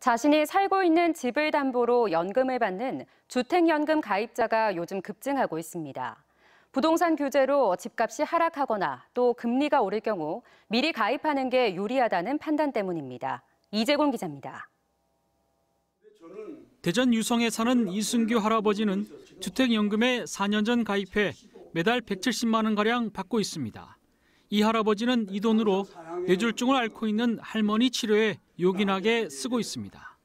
자신이 살고 있는 집을 담보로 연금을 받는 주택연금 가입자가 요즘 급증하고 있습니다. 부동산 규제로 집값이 하락하거나 또 금리가 오를 경우 미리 가입하는 게 유리하다는 판단 때문입니다. 이재곤 기자입니다. 대전 유성에 사는 이순규 할아버지는 주택연금에 4년 전 가입해 매달 170만 원가량 받고 있습니다. 이 할아버지는 이 돈으로 뇌졸중을 앓고 있는 할머니 치료에 요긴하게 쓰고 있습니다.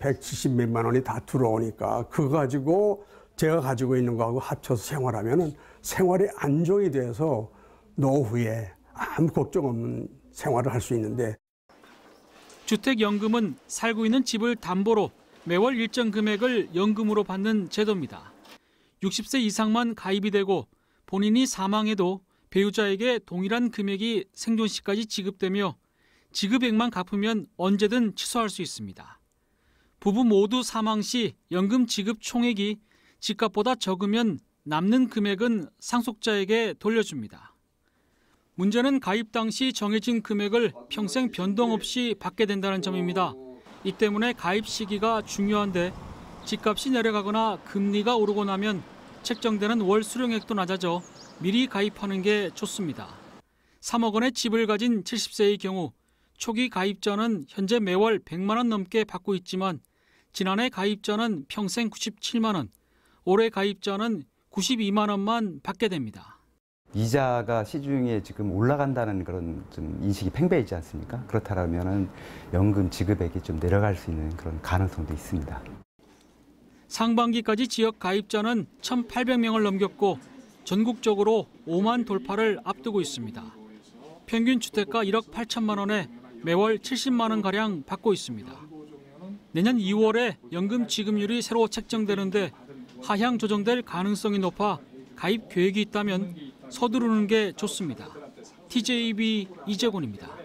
170 몇만 원이 다 들어오니까 그거 가지고 제가 가지고 있는 거하고 합쳐서 생활하면 생활이 안정이 돼서 노후에 아무 걱정 없는 생활을 할 수 있는데 주택연금은 살고 있는 집을 담보로 매월 일정 금액을 연금으로 받는 제도입니다. 60세 이상만 가입이 되고 본인이 사망해도 배우자에게 동일한 금액이 생존 시까지 지급되며 지급액만 갚으면 언제든 취소할 수 있습니다. 부부 모두 사망 시 연금 지급 총액이 집값보다 적으면 남는 금액은 상속자에게 돌려줍니다. 문제는 가입 당시 정해진 금액을 평생 변동 없이 받게 된다는 점입니다. 이 때문에 가입 시기가 중요한데 집값이 내려가거나 금리가 오르고 나면 책정되는 월 수령액도 낮아져 미리 가입하는 게 좋습니다. 3억 원의 집을 가진 70세의 경우 초기 가입자는 현재 매월 100만 원 넘게 받고 있지만 지난해 가입자는 평생 97만 원, 올해 가입자는 92만 원만 받게 됩니다. 이자가 시중에 지금 올라간다는 그런 좀 인식이 팽배하지 않습니까? 그렇다면 연금 지급액이 좀 내려갈 수 있는 그런 가능성도 있습니다. 상반기까지 지역 가입자는 1,800명을 넘겼고 전국적으로 5만 돌파를 앞두고 있습니다. 평균 주택가 1억 8천만 원에 매월 70만 원가량 받고 있습니다. 내년 2월에 연금 지급률이 새로 책정되는데 하향 조정될 가능성이 높아 가입 계획이 있다면 서두르는 게 좋습니다. TJB 이재곤입니다.